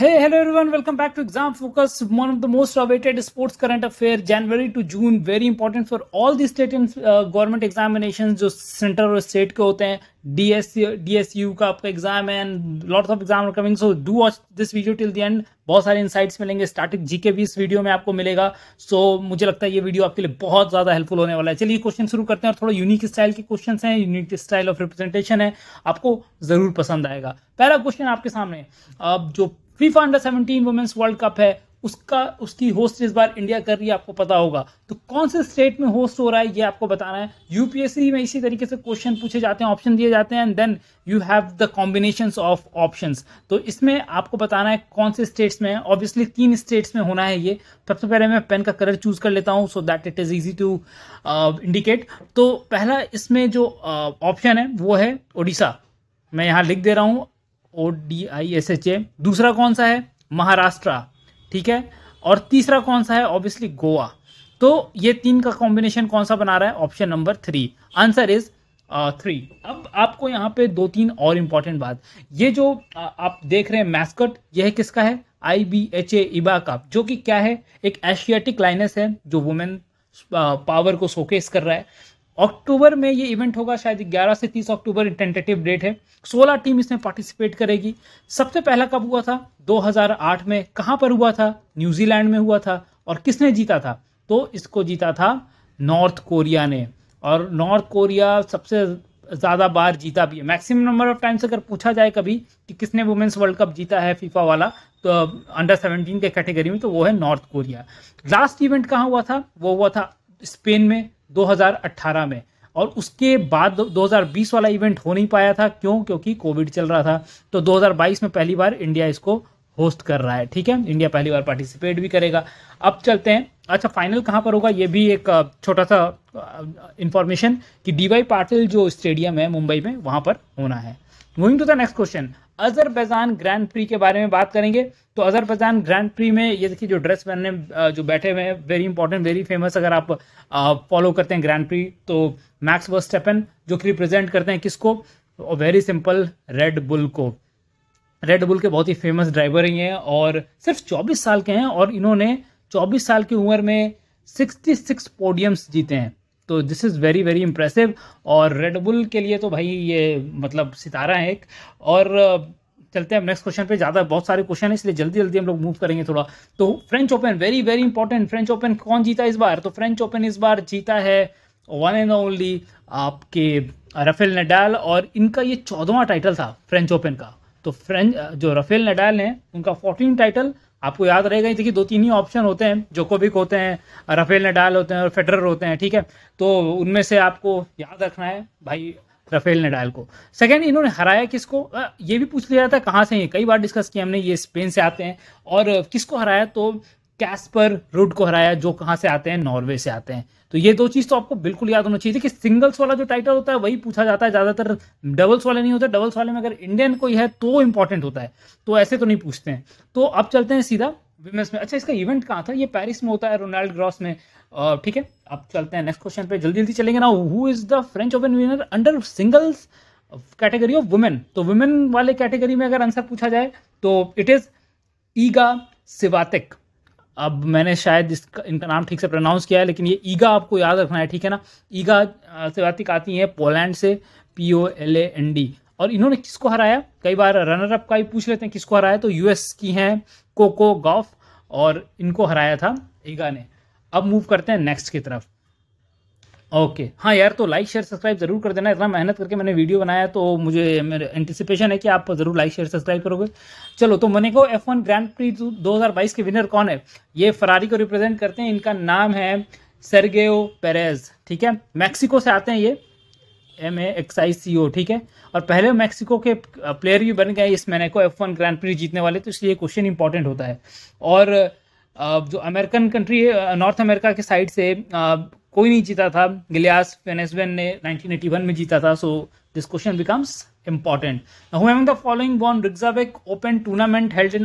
Hey, hello everyone, welcome back to Exam Focus, one of the most awaited sports current affair, January to June, very important for all the state and uh, government examinations जो centre और state के होते हैं DS DSU का आपका exam है and lots of exam are coming so do watch this video till the end बहुत सारे इंसाइट्स मिलेंगे स्टैटिक जीके भी इस वीडियो में आपको मिलेगा सो so, मुझे लगता है ये वीडियो आपके लिए बहुत ज़्यादा हेल्पफुल होने वाला है चलिए क्वेश्चन शुरू करते हैं और थोड़ा यूनिक स्टाइल के क्वेश्चन हैं यूनिक स्टाइल ऑफ रिप्रेजेंटेशन है आपको ज़रूर पसंद आएगा पहला क्वेश्चन आपके सामने अब जो FIFA under seventeen women's world cup है उसका उसकी होस्ट इस बार इंडिया कर रही है आपको पता होगा तो कौन से स्टेट में होस्ट हो रहा है ये आपको बताना है यूपीएससी में इसी तरीके से क्वेश्चन पूछे जाते हैं ऑप्शन दिए जाते हैं and then you have the combination of option तो इसमें आपको बताना है कौन से स्टेट्स में है ऑब्वियसली तीन स्टेट्स में होना है ये सबसे पहले मैं पेन का कलर चूज कर लेता हूँ so that it is easy to indicate तो पहला इसमें जो ऑप्शन uh, है वो है ओडिशा मैं यहाँ लिख दे रहा हूँ O D I S H A दूसरा कौन सा है महाराष्ट्र ठीक है और तीसरा कौन सा है ऑब्वियसली गोवा तो ये तीन का कॉम्बिनेशन कौन सा बना रहा है option number three answer is three अब आपको यहाँ पे दो तीन और इम्पोर्टेंट बात ये जो uh, आप देख रहे हैं मैस्कट यह है किसका है आई बी एच ए इबा का जो कि क्या है एक एशियाटिक लाइनस है जो वुमेन पावर uh, को शोकेस कर रहा है अक्टूबर में ये इवेंट होगा शायद 11 से 30 अक्टूबर टेंटेटिव डेट है 16 टीम इसमें पार्टिसिपेट करेगी सबसे पहला कब हुआ था 2008 में कहाँ पर हुआ था न्यूजीलैंड में हुआ था और किसने जीता था तो इसको जीता था नॉर्थ कोरिया ने और नॉर्थ कोरिया सबसे ज़्यादा बार जीता भी है मैक्सिमम नंबर ऑफ टाइम्स अगर पूछा जाए कभी कि किसने वुमेंस वर्ल्ड कप जीता है फीफा वाला तो अंडर सेवनटीन के कैटेगरी में तो वो है नॉर्थ कोरिया लास्ट इवेंट कहाँ हुआ था वो हुआ था स्पेन में 2018 में और उसके बाद 2020 वाला इवेंट हो नहीं पाया था क्यों क्योंकि कोविड चल रहा था तो 2022 में पहली बार इंडिया इसको होस्ट कर रहा है ठीक है इंडिया पहली बार पार्टिसिपेट भी करेगा अब चलते हैं अच्छा फाइनल कहाँ पर होगा ये भी एक छोटा सा इंफॉर्मेशन कि डी वाई पाटिल जो स्टेडियम है मुंबई में वहाँ पर होना है moving to the next question Azerbaijan grand prix के बारे में बात करेंगे तो अजरबैजान ग्रैंड प्री में ये देखिए जो ड्रेस पहनने जो बैठे हुए हैं वेरी इंपॉर्टेंट वेरी फेमस अगर आप फॉलो करते हैं ग्रैंड प्री तो मैक्स वर्स्टेपन जो कि रिप्रेजेंट करते हैं किसको वेरी सिंपल रेड बुल को रेड बुल के बहुत ही फेमस ड्राइवर ही हैं और सिर्फ 24 साल के हैं और इन्होंने 24 साल की उम्र में 66 पोडियम्स जीते हैं तो this is very very impressive और रेडबुल के लिए तो भाई ये मतलब सितारा है एक और चलते हैं नेक्स्ट क्वेश्चन पे ज़्यादा बहुत सारे क्वेश्चन है इसलिए जल्दी जल्दी हम लोग मूव करेंगे थोड़ा तो French Open very very important French Open कौन जीता इस बार तो फ्रेंच ओपन इस बार जीता है वन एंड ओनली आपके रफेल नडाल और इनका ये चौदवा टाइटल था फ्रेंच ओपन का तो फ्रेंच जो रफेल नडाल हैं उनका फोर्टीन टाइटल आपको याद रहेगा देखिए दो तीन ही ऑप्शन होते हैं जोकोविक होते हैं रफेल नडाल होते हैं और फेडरर होते हैं ठीक है तो उनमें से आपको याद रखना है भाई रफेल नडाल को सेकेंड इन्होंने हराया किसको ये भी पूछ लिया जाता है कहाँ से ये कई बार डिस्कस किया हमने ये स्पेन से आते हैं और किसको हराया तो कैस्पर रूड को हराया जो कहां से आते हैं नॉर्वे से आते हैं तो ये दो चीज़ तो आपको बिल्कुल याद होना चाहिए कि सिंगल्स वाला जो टाइटल होता है वही पूछा जाता है ज़्यादातर डबल्स वाले नहीं होते डबल्स वाले में अगर इंडियन कोई है तो इंपॉर्टेंट होता है तो ऐसे तो नहीं पूछते हैं तो अब चलते हैं सीधा विमेंस में अच्छा इसका इवेंट कहाँ था ये पेरिस में होता है रोनाल्ड ग्रॉस में ठीक है अब चलते हैं नेक्स्ट क्वेश्चन पे जल्दी जल्दी चलेंगे ना who is the French Open winner under singles category of women तो वुमेन वाले कैटेगरी में अगर आंसर पूछा जाए तो इट इज़ ईगा सिवातिक अब मैंने शायद इसका इनका नाम ठीक से प्रोनाउंस किया है लेकिन ये ईगा आपको याद रखना है ठीक है ना ईगा स्वातिक आती है पोलैंड से P O L A N D और इन्होंने किसको हराया कई बार रनर अप का ही पूछ लेते हैं किसको हराया तो यूएस की हैं कोको गॉफ और इनको हराया था ईगा ने अब मूव करते हैं नेक्स्ट की तरफ ओके हाँ यार तो लाइक शेयर सब्सक्राइब जरूर कर देना इतना मेहनत करके मैंने वीडियो बनाया तो मुझे मेरा एंटिसिपेशन है कि आप जरूर लाइक शेयर सब्सक्राइब करोगे चलो तो मने को एफ वन ग्रैंड प्री दो के विनर कौन है ये फरारी को रिप्रेजेंट करते हैं इनका नाम है सरगेओ पेरेज ठीक है मैक्सिको से आते हैं ये एम ए एक्स आई सी ओ ठीक है और पहले मैक्सिको के प्लेयर भी बन गए इस Monaco F one grand prix जीतने वाले तो इसलिए क्वेश्चन इंपॉर्टेंट होता है और जो अमेरिकन कंट्री है नॉर्थ अमेरिका के साइड से कोई नहीं जीता था गिलियास फेनेसवेन ने 1981 में जीता था so this question becomes important Now, who among the following won Rigzavec Open tournament held in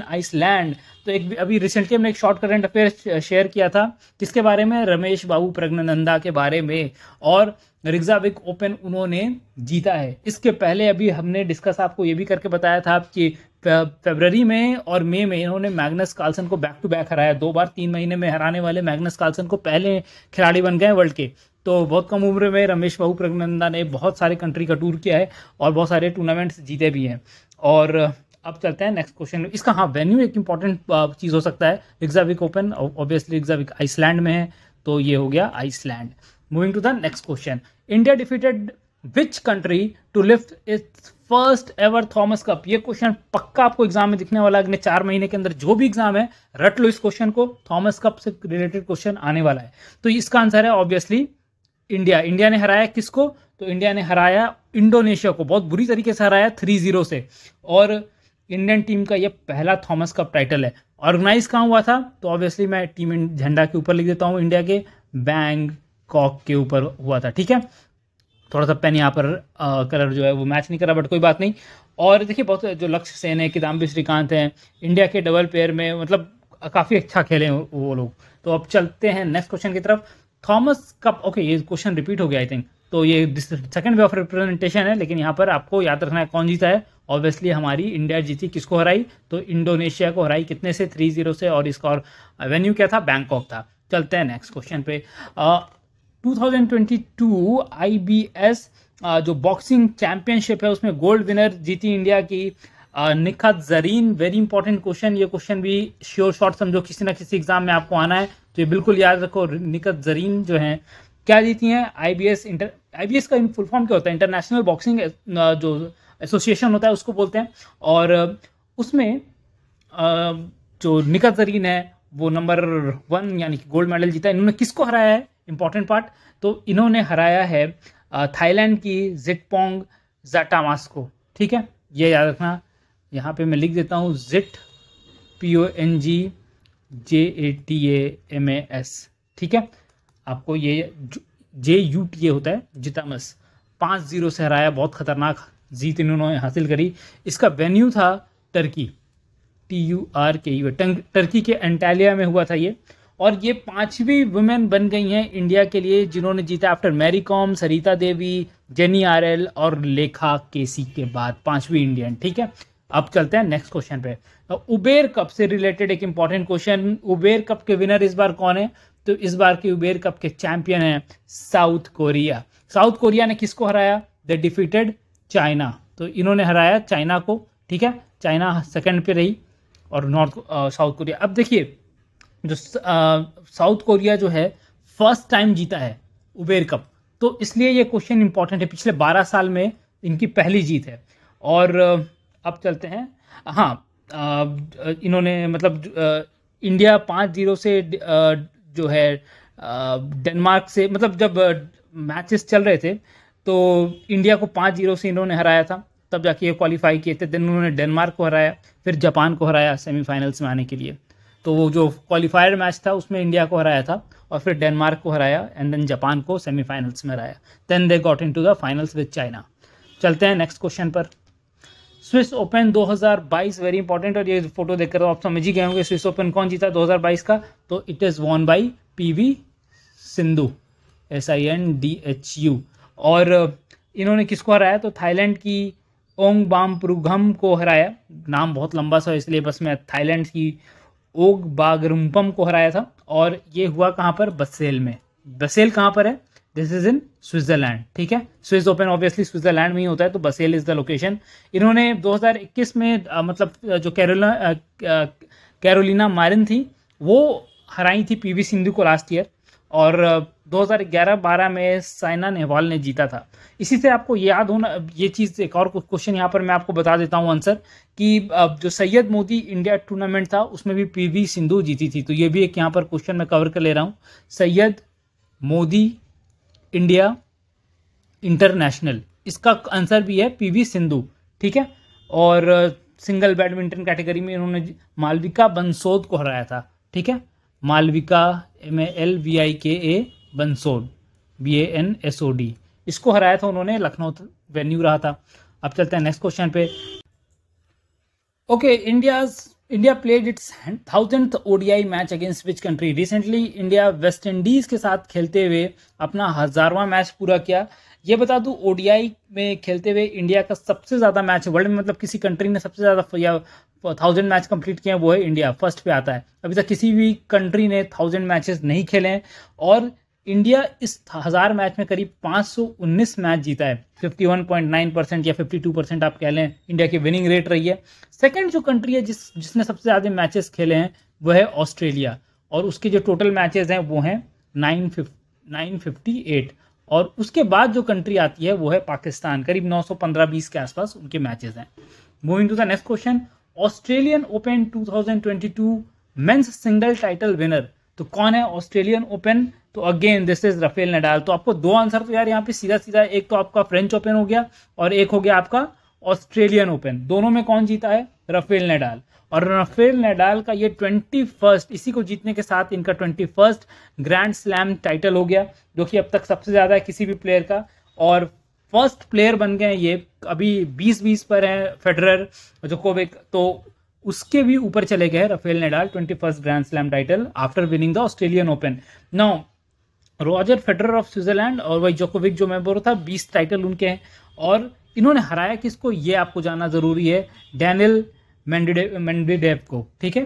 तो एक अभी रिसेंटली हमने एक शॉर्ट करंट अफेयर शेयर किया था किसके बारे में रमेश बाबू प्रज्ञानंदा के बारे में और रिग्जाविक ओपन उन्होंने जीता है इसके पहले अभी हमने डिस्कस आपको ये भी करके बताया था कि फेबररी में और मई में इन्होंने मैग्नस कार्लसन को बैक टू बैक हराया दो बार तीन महीने में हराने वाले मैग्नस कार्लसन को पहले खिलाड़ी बन गए वर्ल्ड के तो बहुत कम उम्र में रमेश बाबू प्रगनंदा ने बहुत सारे कंट्री का टूर किया है और बहुत सारे टूर्नामेंट्स जीते भी हैं और अब चलते हैं नेक्स्ट क्वेश्चन इसका हाँ वेन्यू एक इंपॉर्टेंट चीज़ हो सकता है Reykjavik open obviously Reykjavik Iceland में है तो ये हो गया Iceland moving to the next question India defeated which country to lift its first ever Thomas cup ये क्वेश्चन पक्का आपको एग्जाम में दिखने वाला है अगले चार महीने के अंदर जो भी एग्जाम है रट लो इस क्वेश्चन को थॉमस कप से रिलेटेड क्वेश्चन आने वाला है तो इसका आंसर है ऑब्वियसली इंडिया इंडिया ने हराया किसको तो इंडिया ने हराया इंडोनेशिया को बहुत बुरी तरीके से हराया थ्री जीरो से और इंडियन टीम का यह पहला थॉमस कप टाइटल है ऑर्गेनाइज कहाँ हुआ था तो ऑब्वियसली मैं टीम झंडा के ऊपर लिख देता हूँ इंडिया के बैंग कॉक के ऊपर हुआ था ठीक है थोड़ा सा पेन यहाँ पर आ, कलर जो है वो मैच नहीं करा बट कोई बात नहीं और देखिए बहुत जो लक्ष्य सेन है किदाम्बी श्रीकांत हैं इंडिया के डबल पेयर में मतलब काफ़ी अच्छा खेले वो लोग तो अब चलते हैं नेक्स्ट क्वेश्चन की तरफ थॉमस कप ओके ये क्वेश्चन रिपीट हो गया आई थिंक तो ये सेकंड वे ऑफ रिप्रेजेंटेशन है लेकिन यहाँ पर आपको याद रखना है कौन जीता है ऑब्वियसली हमारी इंडिया जीती किसको हराई तो इंडोनेशिया को हराई कितने से थ्री जीरो से और इसका और वेन्यू क्या था बैंकॉक था चलते हैं नेक्स्ट क्वेश्चन पे आ, 2022 आईबीएस uh, जो बॉक्सिंग चैंपियनशिप है उसमें गोल्ड विनर जीती इंडिया की uh, Nikhat Zareen very important question ये क्वेश्चन भी श्योर शॉर्ट समझो किसी ना किसी एग्जाम में आपको आना है तो ये बिल्कुल याद रखो निखत जरीन जो है क्या जीती हैं आईबीएस इंटर आईबीएस का फुल फॉर्म क्या होता है इंटरनेशनल बॉक्सिंग uh, जो एसोसिएशन होता है उसको बोलते हैं और उसमें जो निकत जरीन है वो नंबर वन यानी कि गोल्ड मेडल जीता है इन्होंने किसको हराया है इम्पॉर्टेंट पार्ट तो इन्होंने हराया है थाईलैंड की जिटपोंग जाटामास को ठीक है ये याद रखना यहाँ पे मैं लिख देता हूँ जिट P O N G J A T A M A S ठीक है आपको ये जे यू टी ए होता है जितामस पाँच जीरो से हराया बहुत ख़तरनाक जीत इन्होंने हासिल करी इसका वेन्यू था Turkey T U R K U Turkey के एंटालिया में हुआ था ये और ये पांचवी वुमेन बन गई हैं इंडिया के लिए जिन्होंने जीता after Mary Kom Sarita Devi Jenny R L और लेखा केसी के बाद पांचवी इंडियन ठीक है अब चलते हैं नेक्स्ट क्वेश्चन पे उबेर कप से रिलेटेड एक इंपॉर्टेंट क्वेश्चन उबेर कप के विनर इस बार कौन है तो इस बार के उबेर कप के चैंपियन है साउथ कोरिया साउथ कोरिया ने किसको हराया द डिफीटेड चाइना तो इन्होंने हराया चाइना को ठीक है चाइना सेकेंड पे रही और नॉर्थ साउथ कोरिया अब देखिए जो साउथ कोरिया जो है फर्स्ट टाइम जीता है उबेर कप तो इसलिए ये क्वेश्चन इंपॉर्टेंट है पिछले 12 साल में इनकी पहली जीत है और अब चलते हैं हाँ इन्होंने मतलब इंडिया पाँच जीरो से जो है डेनमार्क से मतलब जब मैचेस चल रहे थे तो इंडिया को पाँच जीरो से इन्होंने हराया था तब जाके ये क्वालिफाई किए थे देन उन्होंने डेनमार्क को हराया फिर जापान को हराया सेमीफाइनल्स में आने के लिए तो वो जो क्वालिफायर मैच था उसमें इंडिया को हराया था और फिर डेनमार्क को हराया एंड देन जापान को सेमीफाइनल्स में हराया then they got into the finals with China चलते हैं नेक्स्ट क्वेश्चन पर स्विस ओपन 2022 वेरी इंपॉर्टेंट और ये फोटो देखकर तो आप समझ ही गए होंगे स्विस ओपन कौन जीता 2022 का तो it is won by PV Sindhu S I N D H U और uh, इन्होंने किसको हराया तो थाईलैंड की ओंग बाम प्रुघम को हराया नाम बहुत लंबा सा इसलिए बस मैं थाईलैंड की ओग बागरुम्पम को हराया था और ये हुआ कहाँ पर बसेल में बसेल कहाँ पर है दिस इज इन स्विट्जरलैंड ठीक है स्विस ओपन ऑब्वियसली स्विट्जरलैंड में ही होता है तो बसेल इज द लोकेशन इन्होंने 2021 में आ, मतलब जो कैरोना कैरोलिना मारिन थी वो हराई थी पी सिंधु को लास्ट ईयर और 2011-12 में साइना नेहवाल ने जीता था इसी से आपको याद होना ये चीज़ एक और क्वेश्चन यहाँ पर मैं आपको बता देता हूँ आंसर कि जो सैयद मोदी इंडिया टूर्नामेंट था उसमें भी पीवी सिंधु जीती थी तो ये भी एक यहाँ पर क्वेश्चन मैं कवर कर ले रहा हूँ सैयद मोदी इंडिया इंटरनेशनल इसका आंसर भी है पीवी सिंधु ठीक है और सिंगल बैडमिंटन कैटेगरी में इन्होंने मालविका बंसोद को हराया था ठीक है Malvika M L V I K A Bansod B A N S O D इसको हराया था उन्होंने लखनऊ वेन्यू रहा था अब चलते हैं नेक्स्ट क्वेश्चन पे okay India India played its thousand ODI match against which country recently India West Indies के साथ खेलते हुए अपना हजारवां मैच पूरा किया ये बता दू ओडीआई में खेलते हुए इंडिया का सबसे ज़्यादा मैच वर्ल्ड में मतलब किसी कंट्री ने सबसे ज़्यादा या थाउजेंड मैच कंप्लीट किए हैं वो है इंडिया फर्स्ट पे आता है अभी तक किसी भी कंट्री ने थाउजेंड मैचेस नहीं खेले हैं और इंडिया इस हज़ार मैच में करीब 519 मैच जीता है 51.9 परसेंट या 52 परसेंट आप कह लें इंडिया की विनिंग रेट रही है सेकंड जो कंट्री है जिस जिसने सबसे ज़्यादा मैचेस खेले हैं वह है ऑस्ट्रेलिया और उसके जो टोटल मैचेस हैं वो हैं नाइन फिफ्टी एट और उसके बाद जो कंट्री आती है वो है पाकिस्तान करीब 915-20 के आसपास उनके मैचेस हैं moving to the next question Australian Open 2022 men's single title winner तो कौन है ऑस्ट्रेलियन ओपन तो again this is Rafael Nadal तो आपको दो आंसर तो यार यहाँ पे सीधा सीधा एक तो आपका फ्रेंच ओपन हो गया और एक हो गया आपका ऑस्ट्रेलियन ओपन दोनों में कौन जीता है रफेल नडाल और रफेल नडाल का ये ट्वेंटी फर्स्ट इसी को जीतने के साथ इनका twenty first grand slam title हो गया जो कि अब तक सबसे ज़्यादा है किसी भी प्लेयर का और फर्स्ट प्लेयर बन गए ये अभी बीस बीस पर हैं फेडरर जोकोविक तो उसके भी ऊपर चले गए Rafael Nadal twenty first grand slam title after winning the Australian Open now Roger Federer of Switzerland और वही जोकोविक जो मेंबर था बीस टाइटल उनके हैं और इन्होंने हराया किसको ये आपको जानना ज़रूरी है डैनियल मैंडिडेव को ठीक है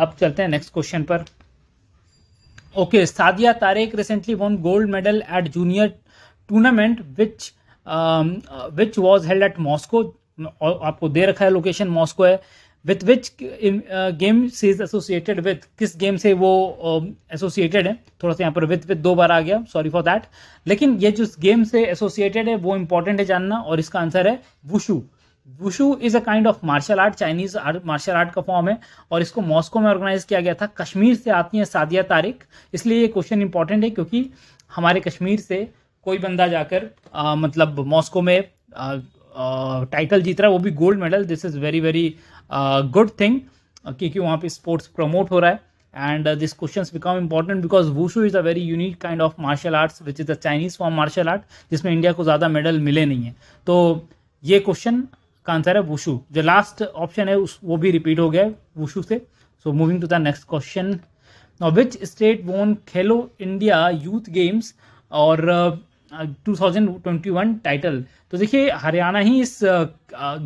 अब चलते हैं नेक्स्ट क्वेश्चन पर okay Sadia Tariq recently won gold medal at junior tournament which which was held at Moscow आपको दे रखा है लोकेशन मॉस्को है with which game is associated with किस गेम से वो एसोसिएटेड um, uh, है थोड़ा सा यहाँ पर विथ विथ दो बार आ गया सॉरी फॉर दैट लेकिन ये जिस गेम से एसोसिएटेड है वो इंपॉर्टेंट है जानना और इसका आंसर है wushu wushu is a kind of martial art Chinese martial art का फॉर्म है और इसको मॉस्को में ऑर्गेनाइज किया गया था कश्मीर से आती है सादिया तारिक इसलिए ये क्वेश्चन इंपॉर्टेंट है क्योंकि हमारे कश्मीर से कोई बंदा जाकर आ, मतलब मॉस्को में टाइटल जीत रहा है वो भी gold medal this is very very good thing क्योंकि वहाँ पे स्पोर्ट्स प्रमोट हो रहा है and this question become important because wushu is a very unique kind of martial arts which is a Chinese form martial art जिसमें India को ज़्यादा medal मिले नहीं है तो ये क्वेश्चन का आंसर है वुशू जो लास्ट ऑप्शन है उस वो भी रिपीट हो गया है वुशू से so moving to the next question which state won Khelo India youth games और uh, 2021 टाइटल तो देखिए हरियाणा ही इस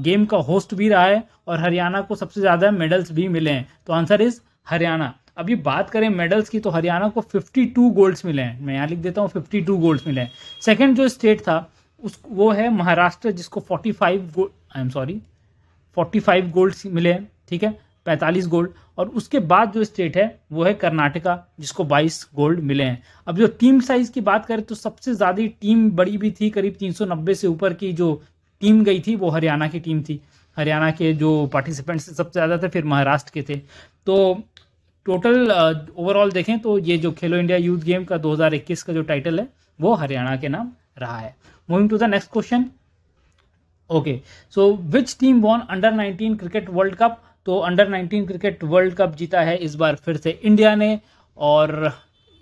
गेम का होस्ट भी रहा है और हरियाणा को सबसे ज़्यादा मेडल्स भी मिले हैं तो आंसर इज़ हरियाणा अभी बात करें मेडल्स की तो हरियाणा को 52 गोल्ड्स मिले हैं मैं यहाँ लिख देता हूँ 52 गोल्ड्स मिले हैं सेकेंड जो स्टेट था उस वो है महाराष्ट्र जिसको 45 five I am sorry 45 golds मिले हैं ठीक है पैंतालीस गोल्ड और उसके बाद जो स्टेट है वो है कर्नाटका जिसको 22 गोल्ड मिले हैं अब जो टीम साइज की बात करें तो सबसे ज़्यादा टीम बड़ी भी थी करीब 390 से ऊपर की जो टीम गई थी वो हरियाणा की टीम थी हरियाणा के जो पार्टिसिपेंट्स सबसे ज़्यादा थे फिर महाराष्ट्र के थे तो टोटल ओवरऑल uh, देखें तो ये जो खेलो इंडिया यूथ गेम का इक्कीस का जो टाइटल है वो हरियाणा के नाम रहा है moving to the next question okay so which team won under nineteen cricket world cup तो अंडर 19 क्रिकेट वर्ल्ड कप जीता है इस बार फिर से इंडिया ने और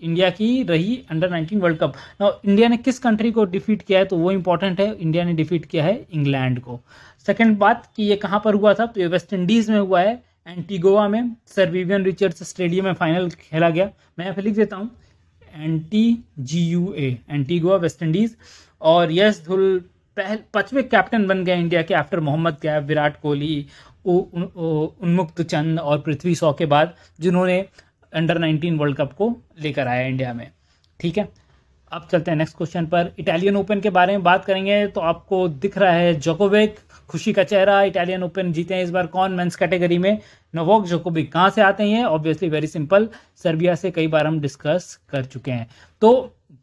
इंडिया की रही अंडर 19 वर्ल्ड कप ना इंडिया ने किस कंट्री को डिफीट किया है तो वो इंपॉर्टेंट है इंडिया ने डिफीट किया है इंग्लैंड को सेकंड बात कि ये कहाँ पर हुआ था तो ये वेस्ट इंडीज़ में हुआ है एंटीगोवा में सर विवियन रिचर्ड्स स्टेडियम में फाइनल खेला गया मैं यहाँ लिख देता हूँ anti G U A Antigua West Indies और यश धुल पहल पाँचवें कैप्टन बन गए इंडिया के आफ्टर मोहम्मद कैफ विराट कोहली उन्मुक्त चंद और पृथ्वी शॉ के बाद जिन्होंने अंडर 19 वर्ल्ड कप को लेकर आया इंडिया में ठीक है अब चलते हैं नेक्स्ट क्वेश्चन पर इटालियन ओपन के बारे में बात करेंगे तो आपको दिख रहा है जोकोविक खुशी का चेहरा इटालियन ओपन जीते हैं इस बार कौन मेंस कैटेगरी में नोवोक जोकोविक कहाँ से आते हैं ऑब्वियसली वेरी सिंपल सर्बिया से कई बार हम डिस्कस कर चुके हैं तो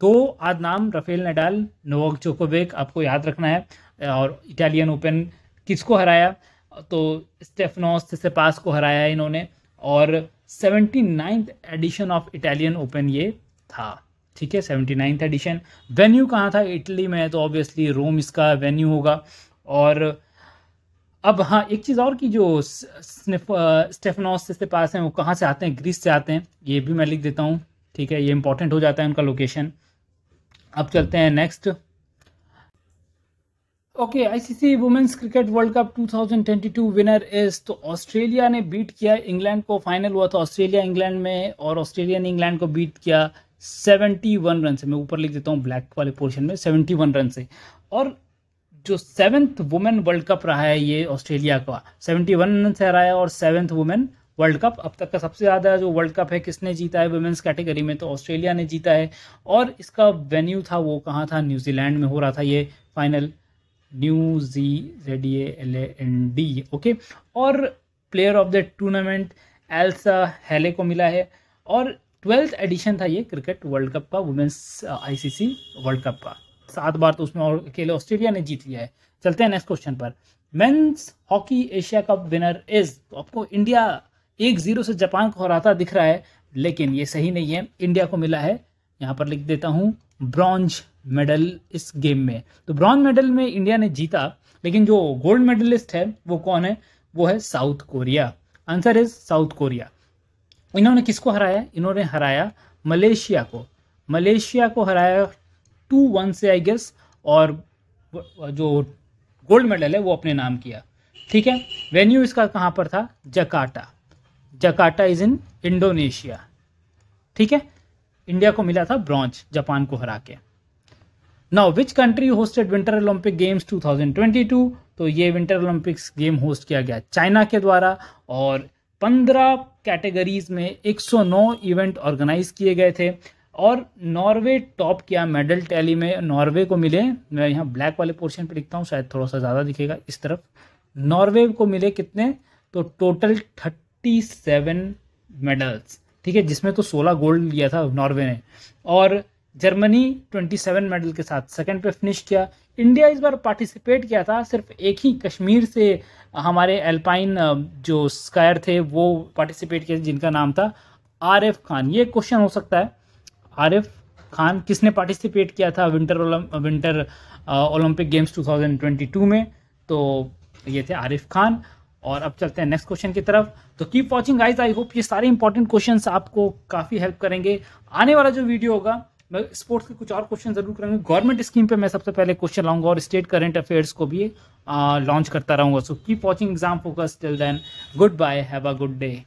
दो आद नाम रफेल नडाल नोवोक जोकोविक आपको याद रखना है और इटालियन ओपन किसको हराया तो स्टेफनोस सिसेपास को हराया इन्होंने और seventy ninth edition of Italian Open ये था ठीक है सेवेंटी नाइन्थ एडिशन वेन्यू कहाँ था इटली में तो ऑब्वियसली रोम इसका वेन्यू होगा और अब हाँ एक चीज़ और की जो स्टेफनोस से पास हैं वो कहाँ से आते हैं ग्रीस से आते हैं ये भी मैं लिख देता हूँ ठीक है ये इंपॉर्टेंट हो जाता है उनका लोकेशन अब चलते हैं next okay ICC women's cricket world cup 2022 winner is तो ऑस्ट्रेलिया ने बीट किया इंग्लैंड को फाइनल हुआ था तो ऑस्ट्रेलिया इंग्लैंड में और ऑस्ट्रेलिया ने इंग्लैंड को बीट किया 71 रन से मैं ऊपर लिख देता हूँ ब्लैक वाले पोर्शन में 71 रन से और जो सेवन्थ वुमेन वर्ल्ड कप रहा है ये ऑस्ट्रेलिया का 71 रन से रहा है और सेवन्थ वुमेन वर्ल्ड कप अब तक का सबसे ज़्यादा जो वर्ल्ड कप है किसने जीता है वुमेंस कैटेगरी में तो ऑस्ट्रेलिया ने जीता है और इसका वेन्यू था वो कहाँ था न्यूजीलैंड में हो रहा था ये final New G Z A L N D okay और player of the tournament Alyssa Healy को मिला है और ट्वेल्थ एडिशन था ये क्रिकेट वर्ल्ड कप का वुमेंस आईसीसी वर्ल्ड कप का सात बार तो उसमें और अकेले ऑस्ट्रेलिया ने जीत लिया है चलते हैं नेक्स्ट क्वेश्चन पर men's hockey Asia cup winner is तो आपको इंडिया एक जीरो से जापान को हराता दिख रहा है लेकिन ये सही नहीं है इंडिया को मिला है यहाँ पर लिख देता हूँ ब्रॉन्ज मेडल इस गेम में तो ब्रॉन्ज मेडल में इंडिया ने जीता लेकिन जो गोल्ड मेडलिस्ट है वो कौन है वो है South Korea answer is South Korea इन्होंने किसको हराया इन्होंने हराया मलेशिया को मलेशिया को हराया टू वन से आई गेस और जो गोल्ड मेडल है वो अपने नाम किया ठीक है वेन्यू इसका कहाँ पर था जकाटा जकाटा इज इन इंडोनेशिया ठीक है इंडिया को मिला था ब्रॉन्ज जापान को हरा के now which country hosted winter Olympic games 2022 तो ये विंटर ओलंपिक्स गेम होस्ट किया गया चाइना के द्वारा और 15 कैटेगरीज में 109 इवेंट ऑर्गेनाइज किए गए थे और नॉर्वे टॉप किया मेडल टैली में नॉर्वे को मिले मैं यहाँ ब्लैक वाले पोर्शन पे लिखता हूँ शायद थोड़ा सा ज़्यादा दिखेगा इस तरफ नॉर्वे को मिले कितने तो टोटल थर्टी सेवन मेडल्स ठीक है जिसमें तो सोलह गोल्ड लिया था नॉर्वे ने और जर्मनी 27 मेडल के साथ सेकंड पे फिनिश किया इंडिया इस बार पार्टिसिपेट किया था सिर्फ एक ही कश्मीर से हमारे एल्पाइन जो स्कायर थे वो पार्टिसिपेट किए जिनका नाम था आरिफ खान ये क्वेश्चन हो सकता है आरिफ खान किसने पार्टिसिपेट किया था विंटर विंटर ओलंपिक गेम्स 2022 में तो ये थे आरिफ खान और अब चलते हैं नेक्स्ट क्वेश्चन की तरफ तो keep watching guys I hope ये सारे इंपॉर्टेंट क्वेश्चंस आपको काफ़ी हेल्प करेंगे आने वाला जो वीडियो होगा मैं स्पोर्ट्स के कुछ और क्वेश्चन जरूर करेंगे गवर्नमेंट स्कीम पे मैं सबसे पहले क्वेश्चन लाऊंगा और स्टेट करंट अफेयर्स को भी लॉन्च करता रहूंगा so keep watching exam focus till then goodbye have a good day